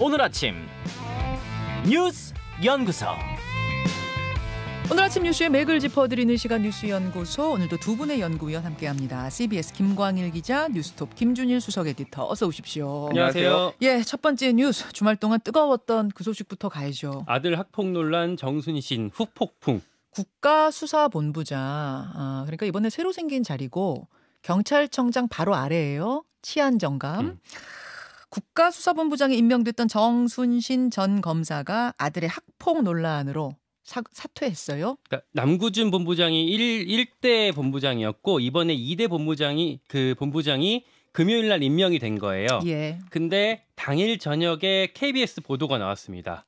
오늘 아침 뉴스 연구소 오늘 아침 뉴스의 맥을 짚어드리는 시간 뉴스 연구소 오늘도 두 분의 연구위원 함께합니다. CBS 김광일 기자, 뉴스톱 김준일 수석 에디터 어서 오십시오. 안녕하세요. 예, 첫 번째 뉴스 주말 동안 뜨거웠던 그 소식부터 가야죠. 아들 학폭 논란 정순신 후폭풍. 국가수사본부장 아, 그러니까 이번에 새로 생긴 자리고 경찰청장 바로 아래예요. 치안정감. 음. 국가수사본부장에 임명됐던 정순신 전 검사가 아들의 학폭 논란으로 사, 사퇴했어요. 그러니까 남구준 본부장이 1, 1대 본부장이었고 이번에 2대 본부장이 그 본부장이 금요일 날 임명이 된 거예요. 예. 근데 당일 저녁에 KBS 보도가 나왔습니다.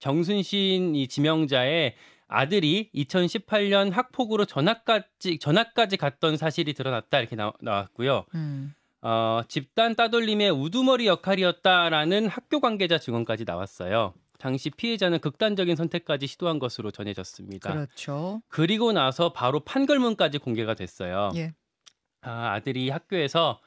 정순신 이 지명자의 아들이 2018년 학폭으로 전학까지 전학까지 갔던 사실이 드러났다 이렇게 나, 왔고요 음. 어, 집단 따돌림의 우두머리 역할이었다라는 학교 관계자 증언까지 나왔어요. 당시 피해자는 극단적인 선택까지 시도한 것으로 전해졌습니다. 그렇죠. 그리고 나서 바로 판결문까지 공개가 됐어요. 예. 아, 아들이 학교에서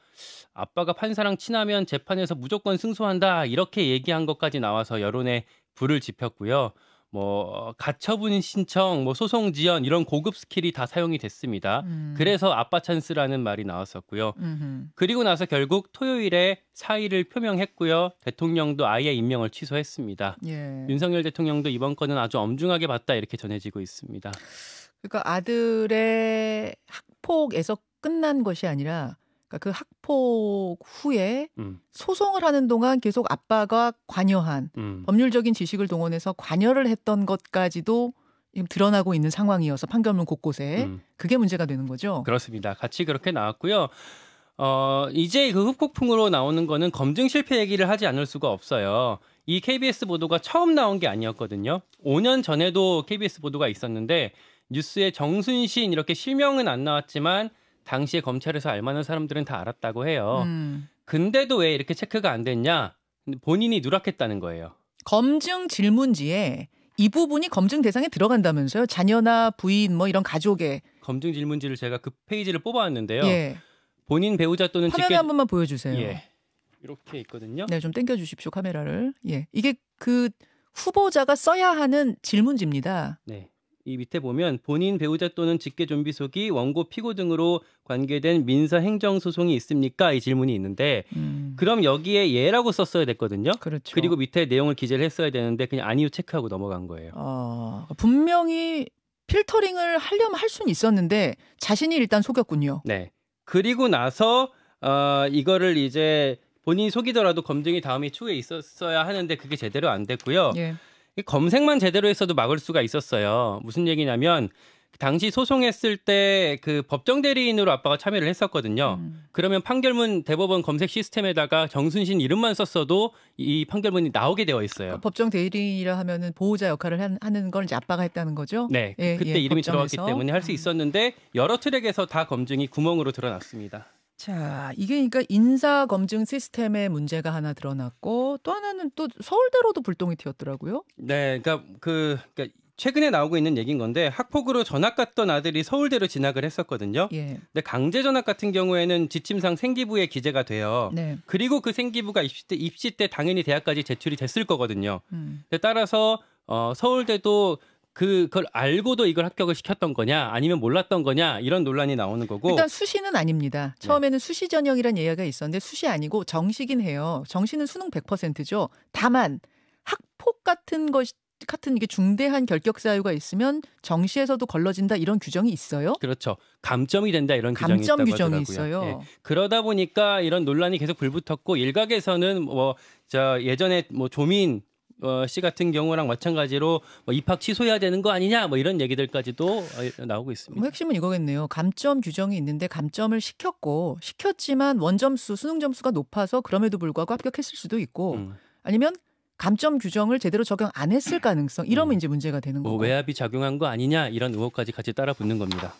아빠가 판사랑 친하면 재판에서 무조건 승소한다 이렇게 얘기한 것까지 나와서 여론에 불을 지폈고요. 뭐 가처분 신청, 뭐 소송 지연 이런 고급 스킬이 다 사용이 됐습니다. 음. 그래서 아빠 찬스라는 말이 나왔었고요. 음흠. 그리고 나서 결국 토요일에 사의를 표명했고요. 대통령도 아예 임명을 취소했습니다. 예. 윤석열 대통령도 이번 건은 아주 엄중하게 봤다 이렇게 전해지고 있습니다. 그러니까 아들의 학폭에서 끝난 것이 아니라 그러니까 그 학폭 후에 음. 소송을 하는 동안 계속 아빠가 관여한 음. 법률적인 지식을 동원해서 관여를 했던 것까지도 지금 드러나고 있는 상황이어서 판결문 곳곳에 음. 그게 문제가 되는 거죠. 그렇습니다. 같이 그렇게 나왔고요. 어, 이제 그 흡폭풍으로 나오는 거는 검증 실패 얘기를 하지 않을 수가 없어요. 이 KBS 보도가 처음 나온 게 아니었거든요. 5년 전에도 KBS 보도가 있었는데 뉴스에 정순신 이렇게 실명은 안 나왔지만 당시에 검찰에서 알만한 사람들은 다 알았다고 해요. 음. 근데도 왜 이렇게 체크가 안 됐냐? 본인이 누락했다는 거예요. 검증 질문지에 이 부분이 검증 대상에 들어간다면서요? 자녀나 부인 뭐 이런 가족의 검증 질문지를 제가 그 페이지를 뽑아왔는데요. 예. 본인 배우자 또는 화면에 직계... 한 번만 보여주세요. 예. 이렇게 있거든요. 네, 좀 당겨 주십시오 카메라를. 예, 이게 그 후보자가 써야 하는 질문지입니다. 네. 이 밑에 보면 본인 배우자 또는 직계 좀비 속이 원고 피고 등으로 관계된 민사 행정 소송이 있습니까? 이 질문이 있는데 음. 그럼 여기에 예라고 썼어야 됐거든요. 그렇죠. 그리고 밑에 내용을 기재를 했어야 되는데 그냥 아니요 체크하고 넘어간 거예요. 어, 분명히 필터링을 하려면 할 수는 있었는데 자신이 일단 속였군요. 네. 그리고 나서 어, 이거를 이제 본인이 속이더라도 검증이 다음에 추후에 있었어야 하는데 그게 제대로 안 됐고요. 예. 검색만 제대로 했어도 막을 수가 있었어요. 무슨 얘기냐면 당시 소송했을 때 그 법정 대리인으로 아빠가 참여를 했었거든요. 음. 그러면 판결문 대법원 검색 시스템에다가 정순신 이름만 썼어도 이 판결문이 나오게 되어 있어요. 그 법정 대리인이라 하면은 보호자 역할을 한, 하는 걸 이제 아빠가 했다는 거죠? 네. 예, 그때 예, 이름이 법정에서. 들어갔기 때문에 할수 음. 있었는데 여러 트랙에서 다 검증이 구멍으로 드러났습니다. 자, 이게 그러니까 인사 검증 시스템에 문제가 하나 드러났고 또 하나는 또 서울대로도 불똥이 튀었더라고요. 네, 그러니까 그 그러니까 최근에 나오고 있는 얘기인 건데 학폭으로 전학 갔던 아들이 서울대로 진학을 했었거든요. 예. 근데 강제 전학 같은 경우에는 지침상 생기부에 기재가 돼요. 네. 그리고 그 생기부가 입시 때 입시 때 당연히 대학까지 제출이 됐을 거거든요. 음. 따라서 어, 서울대도 그, 그걸 알고도 이걸 합격을 시켰던 거냐 아니면 몰랐던 거냐 이런 논란이 나오는 거고 일단 수시는 아닙니다. 네. 처음에는 네. 수시 전형이란 예기가 있었는데 수시 아니고 정시긴 해요. 정시는 수능 100%죠. 다만 학폭 같은 것 같은 이게 중대한 결격 사유가 있으면 정시에서도 걸러진다 이런 규정이 있어요. 그렇죠. 감점이 된다 이런 감점 규정이 있다고 규정이 있어요. 네. 그러다 보니까 이런 논란이 계속 불붙었고 일각에서는 뭐저 예전에 뭐 조민 어, 씨 같은 경우랑 마찬가지로 뭐 입학 취소해야 되는 거 아니냐 뭐 이런 얘기들까지도 어, 나오고 있습니다. 뭐 핵심은 이거겠네요. 감점 규정이 있는데 감점을 시켰고 시켰지만 원점수 수능 점수가 높아서 그럼에도 불구하고 합격했을 수도 있고 음. 아니면 감점 규정을 제대로 적용 안 했을 가능성 이러면 음. 이제 문제가 되는 뭐 거고 뭐 외압이 작용한 거 아니냐 이런 의혹까지 같이 따라 붙는 겁니다.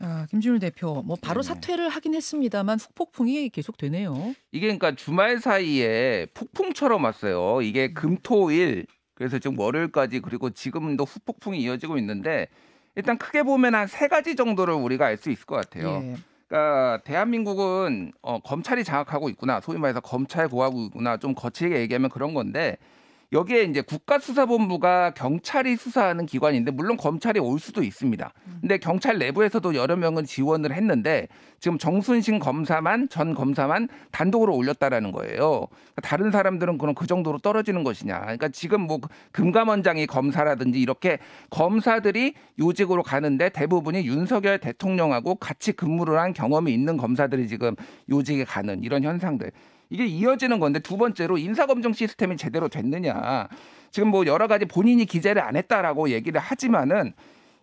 아, 김준일 대표 뭐 바로 네 사퇴를 하긴 했습니다만 후폭풍이 계속되네요. 이게 그러니까 주말 사이에 폭풍처럼 왔어요. 이게 음. 금토일 그래서 지금 월요일까지 그리고 지금도 후폭풍이 이어지고 있는데 일단 크게 보면 한 세 가지 정도를 우리가 알 수 있을 것 같아요. 예. 그러니까 대한민국은 어, 검찰이 장악하고 있구나 소위 말해서 검찰 고하고 있구나 좀 거칠게 얘기하면 그런 건데 여기에 이제 국가수사본부가 경찰이 수사하는 기관인데 물론 검찰이 올 수도 있습니다. 음. 근데 경찰 내부에서도 여러 명은 지원을 했는데 지금 정순신 검사만 전 검사만 단독으로 올렸다라는 거예요. 그러니까 다른 사람들은 그럼 그 정도로 떨어지는 것이냐? 그러니까 지금 뭐 금감원장이 검사라든지 이렇게 검사들이 요직으로 가는데 대부분이 윤석열 대통령하고 같이 근무를 한 경험이 있는 검사들이 지금 요직에 가는 이런 현상들. 이게 이어지는 건데 두 번째로 인사검증 시스템이 제대로 됐느냐. 지금 뭐 여러 가지 본인이 기재를 안 했다라고 얘기를 하지만은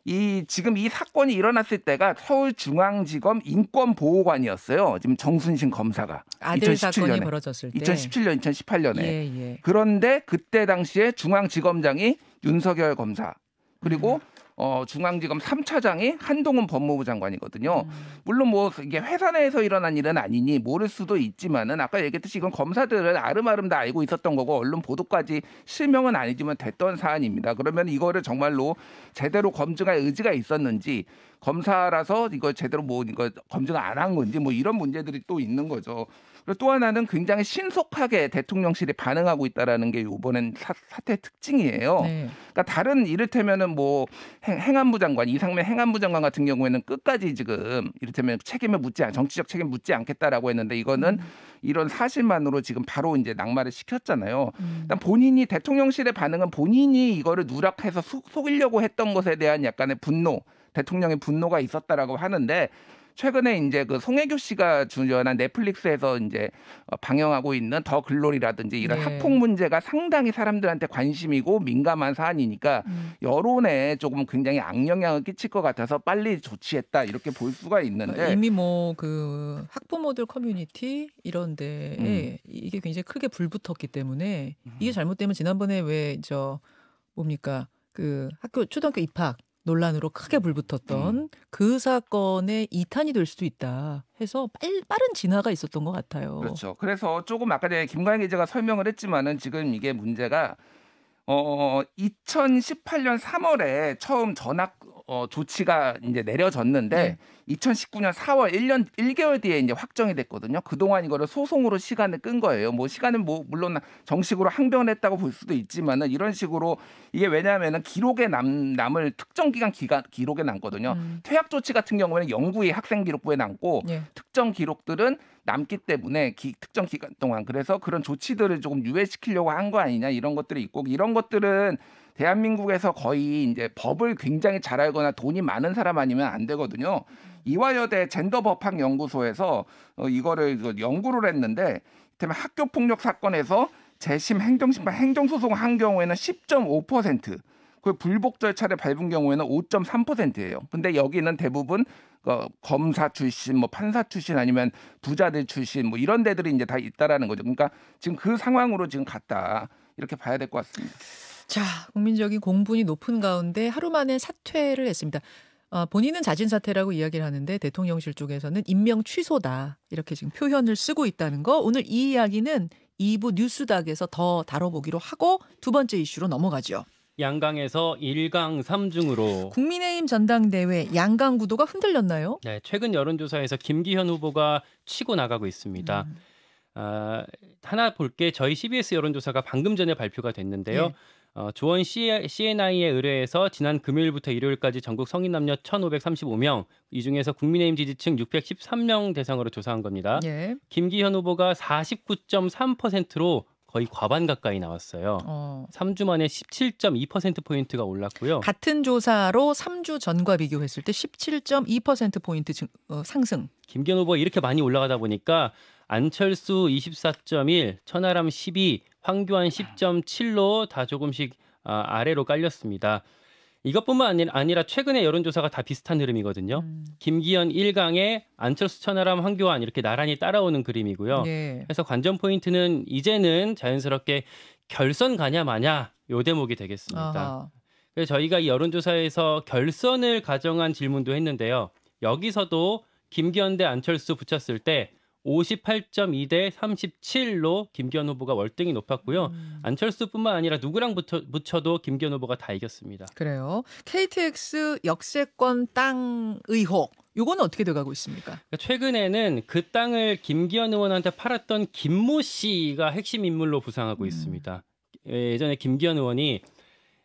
이 지금 이 사건이 일어났을 때가 서울중앙지검 인권보호관이었어요. 지금 정순신 검사가 아들 2017년에. 사건이 벌어졌을 때 2017년 2018년에 예, 예. 그런데 그때 당시에 중앙지검장이 윤석열 검사 그리고 음. 어, 중앙지검 3차장이 한동훈 법무부 장관이거든요. 음. 물론 뭐 이게 회사 내에서 일어난 일은 아니니 모를 수도 있지만은 아까 얘기했듯이 이건 검사들은 아름아름 다 알고 있었던 거고 언론 보도까지 실명은 아니지만 됐던 사안입니다. 그러면 이거를 정말로 제대로 검증할 의지가 있었는지 검사라서 이거 제대로 뭐 이거 검증 을안 한 건지 뭐 이런 문제들이 또 있는 거죠. 그리고 또 하나는 굉장히 신속하게 대통령실이 반응하고 있다라는 게 이번엔 사, 태의 특징이에요. 네. 그러니까 다른 이를테면은 뭐 행, 안부 장관 이상민 행안부 장관 같은 경우에는 끝까지 지금 이를테면 책임을 묻지 않 정치적 책임 묻지 않겠다라고 했는데 이거는 음. 이런 사실만으로 지금 바로 이제 낙마를 시켰잖아요. 음. 일단 그러니까 본인이 대통령실의 반응은 본인이 이거를 누락해서 속, 속이려고 했던 것에 대한 약간의 분노, 대통령의 분노가 있었다라고 하는데 최근에 이제 그 송혜교 씨가 주연한 넷플릭스에서 이제 어, 방영하고 있는 더 글로리라든지 이런 네. 학폭 문제가 상당히 사람들한테 관심이고 민감한 사안이니까 음. 여론에 조금 굉장히 악영향을 끼칠 것 같아서 빨리 조치했다 이렇게 볼 수가 있는데 그러니까 이미 뭐 그 학부모들 커뮤니티 이런 데에 음. 이게 굉장히 크게 불붙었기 때문에 이게 음. 잘못되면 지난번에 왜 저 뭡니까 그 학교 초등학교 입학 논란으로 크게 음. 불붙었던 음. 그 사건의 이탄이 될 수도 있다 해서 빨, 빠른 진화가 있었던 것 같아요. 그렇죠. 그래서 조금 아까 전에 김광희 기자가 설명을 했지만은 지금 이게 문제가 어 2018년 어, 어, 3월에 처음 전학 어, 조치가 이제 내려졌는데 네. 2019년 4월 1년 1개월 뒤에 이제 확정이 됐거든요. 그동안 이거를 소송으로 시간을 끈 거예요. 뭐 시간은 뭐 물론 정식으로 항변 했다고 볼 수도 있지만은 이런 식으로 이게 왜냐하면은 기록에 남 남을 특정 기간 기간 기록에 남거든요. 음. 퇴학 조치 같은 경우에는 영구히 학생 기록부에 남고 네. 특정 기록들은 남기 때문에 기, 특정 기간 동안 그래서 그런 조치들을 조금 유예시키려고 한 거 아니냐 이런 것들이 있고 이런 것들은 대한민국에서 거의 이제 법을 굉장히 잘 알거나 돈이 많은 사람 아니면 안 되거든요. 이화여대 젠더법학 연구소에서 어, 이거를 연구를 했는데 때문에 학교 폭력 사건에서 재심 행정심판 행정소송 한 경우에는 10.5%그 불복 절차를 밟은 경우에는 5.3%예요. 근데 여기는 대부분 어, 검사 출신, 뭐 판사 출신 아니면 부자들 출신 뭐 이런 데들이 이제 다 있다라는 거죠. 그러니까 지금 그 상황으로 지금 갔다 이렇게 봐야 될 것 같습니다. 자, 국민적인 공분이 높은 가운데 하루 만에 사퇴를 했습니다. 어, 본인은 자진 사퇴라고 이야기를 하는데 대통령실 쪽에서는 임명 취소다 이렇게 지금 표현을 쓰고 있다는 거 오늘 이 이야기는 2부 뉴스닥에서 더 다뤄보기로 하고 두 번째 이슈로 넘어가죠. 양강에서 1강 3중으로 국민의힘 전당대회 양강 구도가 흔들렸나요? 네, 최근 여론조사에서 김기현 후보가 치고 나가고 있습니다. 음. 아, 하나 볼게 저희 CBS 여론조사가 방금 전에 발표가 됐는데요. 네. 어, 조원 CNI에 의뢰에서 지난 금요일부터 일요일까지 전국 성인 남녀 1,535명, 이 중에서 국민의힘 지지층 613명 대상으로 조사한 겁니다. 예. 김기현 후보가 49.3%로 거의 과반 가까이 나왔어요. 어. 3주 만에 17.2% 포인트가 올랐고요. 같은 조사로 3주 전과 비교했을 때 17.2% 포인트 증, 어, 상승. 김기현 후보가 이렇게 많이 올라가다 보니까 안철수 24.1, 천하람 12, 황교안 10.7로 다 조금씩 아, 아래로 깔렸습니다. 이것뿐만 아니라 최근에 여론조사가 다 비슷한 흐름이거든요. 음. 김기현 1강에 안철수, 천하람, 황교안 이렇게 나란히 따라오는 그림이고요. 네. 그래서 관전 포인트는 이제는 자연스럽게 결선 가냐 마냐 요 대목이 되겠습니다. 아하. 그래서 저희가 이 여론조사에서 결선을 가정한 질문도 했는데요. 여기서도 김기현 대 안철수 붙였을 때 58.2대 37로 김기현 후보가 월등히 높았고요. 음. 안철수뿐만 아니라 누구랑 붙어, 붙여도 김기현 후보가 다 이겼습니다. 그래요. KTX 역세권 땅 의혹. 요거는 어떻게 돼가고 있습니까? 그러니까 최근에는 그 땅을 김기현 의원한테 팔았던 김모 씨가 핵심 인물로 부상하고 음. 있습니다. 예, 예전에 김기현 의원이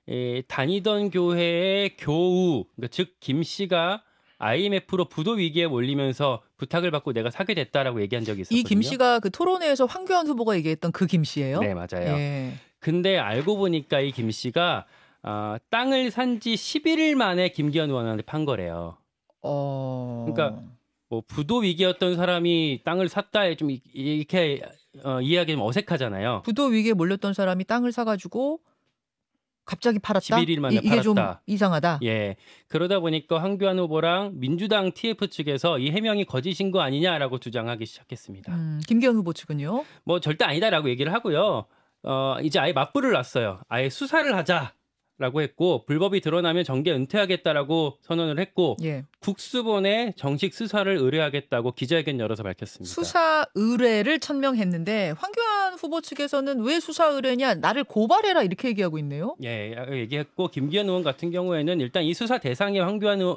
에, 예, 다니던 교회의 교우, 그러니까 즉김 씨가 IMF로 부도 위기에 몰리면서 부탁을 받고 내가 사게 됐다라고 얘기한 적이 있었거든요. 이 김 씨가 그 토론회에서 황교안 후보가 얘기했던 그 김 씨예요? 네, 맞아요. 예. 근데 알고 보니까 이 김 씨가 아, 땅을 산 지 11일 만에 김기현 의원한테 판 거래요. 어... 그러니까 뭐 부도 위기였던 사람이 땅을 샀다에 좀 이렇게 어, 이해하기 좀 어색하잖아요. 부도 위기에 몰렸던 사람이 땅을 사가지고 갑자기 팔았다. 11일 만에 이, 이게 팔았다. 좀 이상하다. 예. 그러다 보니까 황교안 후보랑 민주당 TF 측에서 이 해명이 거짓인 거 아니냐라고 주장하기 시작했습니다. 음, 김기현 후보 측은요? 뭐 절대 아니다라고 얘기를 하고요. 어, 이제 아예 맞불을 놨어요. 아예 수사를 하자. 라고 했고 불법이 드러나면 정계 은퇴하겠다라고 선언을 했고 예. 국수본에 정식 수사를 의뢰하겠다고 기자회견 열어서 밝혔습니다. 수사 의뢰를 천명했는데 황교안 후보 측에서는 왜 수사 의뢰냐 나를 고발해라 이렇게 얘기하고 있네요. 예, 예 얘기했고 김기현 의원 같은 경우에는 일단 이 수사 대상에 황교안 어,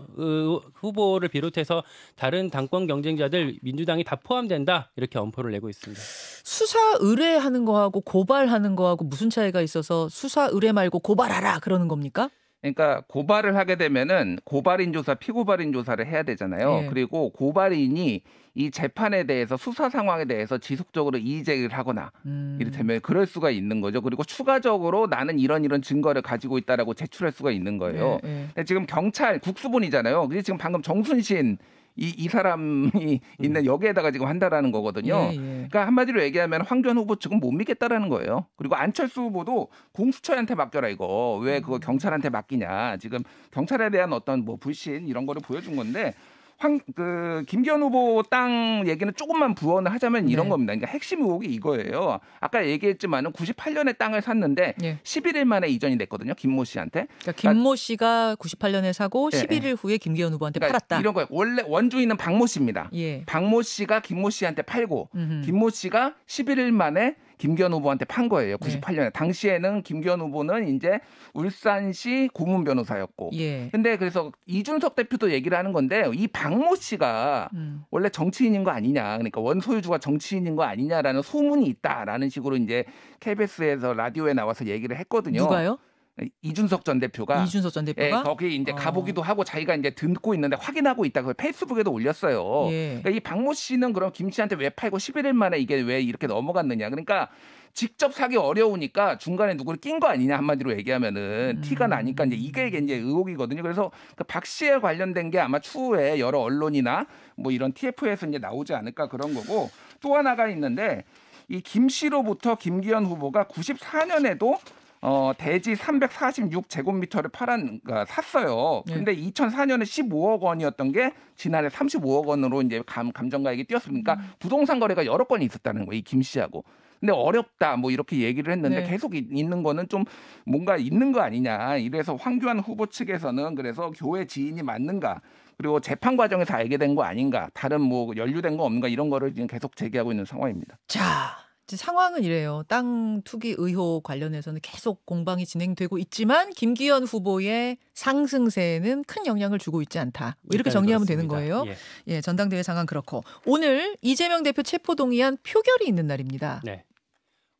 후보를 비롯해서 다른 당권 경쟁자들 민주당이 다 포함된다 이렇게 엄포를 내고 있습니다. 수사 의뢰하는 거하고 고발하는 거하고 무슨 차이가 있어서 수사 의뢰 말고 고발하라 그러는 겁니까? 그러니까 고발을 하게 되면은 고발인 조사, 피고발인 조사를 해야 되잖아요. 예. 그리고 고발인이 이 재판에 대해서 수사 상황에 대해서 지속적으로 이의 제기를 하거나 음. 이를테면 그럴 수가 있는 거죠. 그리고 추가적으로 나는 이런 이런 증거를 가지고 있다라고 제출할 수가 있는 거예요. 예, 예. 근데 지금 경찰 국수본이잖아요. 근데 지금 방금 정순신 이, 이 사람이 음. 있는 여기에다가 지금 한다라는 거거든요. 예, 예. 그러니까 한마디로 얘기하면 황교안 후보 지금 못 믿겠다라는 거예요. 그리고 안철수 후보도 공수처한테 맡겨라 이거 왜 그거 음. 경찰한테 맡기냐 지금 경찰에 대한 어떤 뭐 불신 이런 거를 보여준 건데 황그 김기현 후보 땅 얘기는 조금만 부언을 하자면 이런 네. 겁니다. 그러니까 핵심 의혹이 이거예요. 아까 얘기했지만은 98년에 땅을 샀는데 네. 예. 11일 만에 이전이 됐거든요. 김모 씨한테. 그러니까 김모 씨가 98년에 사고 11일 예, 예. 후에 김기현 후보한테 그러니까 팔았다. 이런 거예요. 원래 원주인은 박모 씨입니다. 예. 박모 씨가 김모 씨한테 팔고 음흠. 김모 씨가 11일 만에 김기현 후보한테 판 거예요. 98년에 당시에는 김기현 후보는 이제 울산시 고문 변호사였고. 예. 근데 그래서 이준석 대표도 얘기를 하는 건데 이 박모 씨가 음. 원래 정치인인 거 아니냐. 그러니까 원소유주가 정치인인 거 아니냐라는 소문이 있다라는 식으로 이제 KBS에서 라디오에 나와서 얘기를 했거든요. 누가요? 이준석 전 대표가 이준석 전 대표가 예, 거기 이제 어. 가보기도 하고 자기가 이제 듣고 있는데 확인하고 있다 그걸 페이스북에도 올렸어요. 예. 그러니까 이 박모 씨는 그럼 김 씨한테 왜 팔고 11일 만에 이게 왜 이렇게 넘어갔느냐. 그러니까 직접 사기 어려우니까 중간에 누구를 낀 거 아니냐 한마디로 얘기하면은 음. 티가 나니까 이제 이게 이제 의혹이거든요. 그래서 그박 씨에 관련된 게 아마 추후에 여러 언론이나 뭐 이런 TF에서 이제 나오지 않을까 그런 거고 또 하나가 있는데 이김 씨로부터 김기현 후보가 94년에도 어, 대지 346제곱미터를 팔았, 그러니까 샀어요. 예. 근데 2004년에 15억 원이었던 게 지난해 35억 원으로 이제 감, 감정가액이 뛰었으니까 음. 부동산 거래가 여러 건이 있었다는 거예요. 이김 씨하고. 근데 어렵다 뭐 이렇게 얘기를 했는데 네. 계속 있는 거는 좀 뭔가 있는 거 아니냐 이래서 황교안 후보 측에서는 그래서 교회 지인이 맞는가 그리고 재판 과정에서 알게 된 거 아닌가 다른 뭐 연루된 거 없는가 이런 거를 지금 계속 제기하고 있는 상황입니다. 자 상황은 이래요. 땅 투기 의혹 관련해서는 계속 공방이 진행되고 있지만 김기현 후보의 상승세는 큰 영향을 주고 있지 않다. 뭐 이렇게 정리하면 그렇습니다. 되는 거예요. 예. 예. 전당대회 상황 그렇고 오늘 이재명 대표 체포동의안 표결이 있는 날입니다. 네.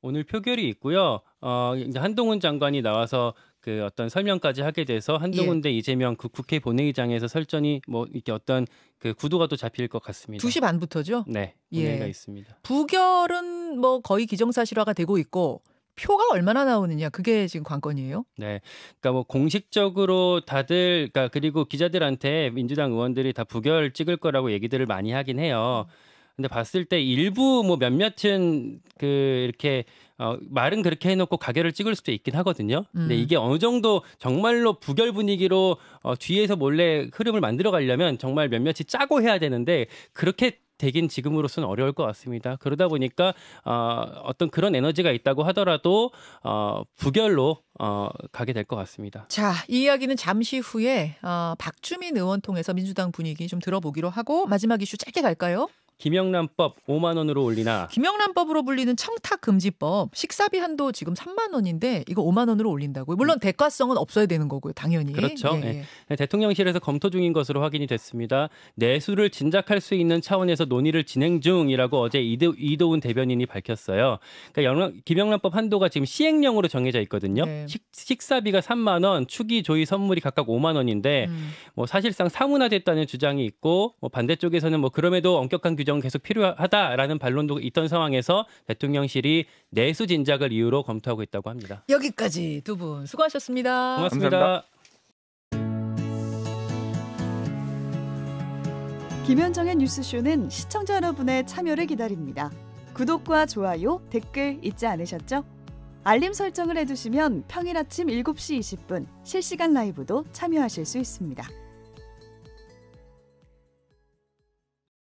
오늘 표결이 있고요. 어, 이제 한동훈 장관이 나와서 그 어떤 설명까지 하게 돼서 한두 예. 군데 예. 이재명 그 국회 본회의장에서 설전이 뭐 이렇게 어떤 그 구도가 또 잡힐 것 같습니다. 2시 반부터죠? 네. 예. 본회의가 예. 있습니다. 부결은 뭐 거의 기정사실화가 되고 있고 표가 얼마나 나오느냐 그게 지금 관건이에요. 네, 그러니까 뭐 공식적으로 다들 그러니까 그리고 기자들한테 민주당 의원들이 다 부결 찍을 거라고 얘기들을 많이 하긴 해요. 음. 근데 봤을 때 일부 뭐 몇몇은 그 이렇게 어, 말은 그렇게 해놓고 가게를 찍을 수도 있긴 하거든요. 근데 음. 이게 어느 정도 정말로 부결 분위기로 어, 뒤에서 몰래 흐름을 만들어 가려면 정말 몇몇이 짜고 해야 되는데 그렇게 되긴 지금으로서는 어려울 것 같습니다. 그러다 보니까 어, 어떤 그런 에너지가 있다고 하더라도 어, 부결로 어, 가게 될 것 같습니다. 자, 이 이야기는 잠시 후에 어, 박주민 의원 통해서 민주당 분위기 좀 들어보기로 하고 마지막 이슈 짧게 갈까요? 김영란법 5만 원으로 올리나 김영란법으로 불리는 청탁금지법 식사비 한도 지금 3만 원인데 이거 5만 원으로 올린다고요. 물론 음. 대가성은 없어야 되는 거고요. 당연히. 그렇죠. 예, 예. 예. 네, 대통령실에서 검토 중인 것으로 확인이 됐습니다. 내수를 진작할 수 있는 차원에서 논의를 진행 중이라고 어제 이도, 이도훈 대변인이 밝혔어요. 그러니까 김영란법 한도가 지금 시행령으로 정해져 있거든요. 네. 식, 사비가 3만 원, 추기 조의 선물이 각각 5만 원인데 음. 뭐 사실상 사문화됐다는 주장이 있고 뭐 반대쪽에서는 뭐 그럼에도 엄격한 규정 개정은 계속 필요하다라는 반론도 있던 상황에서 대통령실이 내수 진작을 이유로 검토하고 있다고 합니다. 여기까지 두 분 수고하셨습니다. 고맙습니다 김현정의 뉴스쇼는 시청자 여러분의 참여를 기다립니다. 구독과 좋아요, 댓글 잊지 않으셨죠? 알림 설정을 해두시면 평일 아침 7시 20분 실시간 라이브도 참여하실 수 있습니다.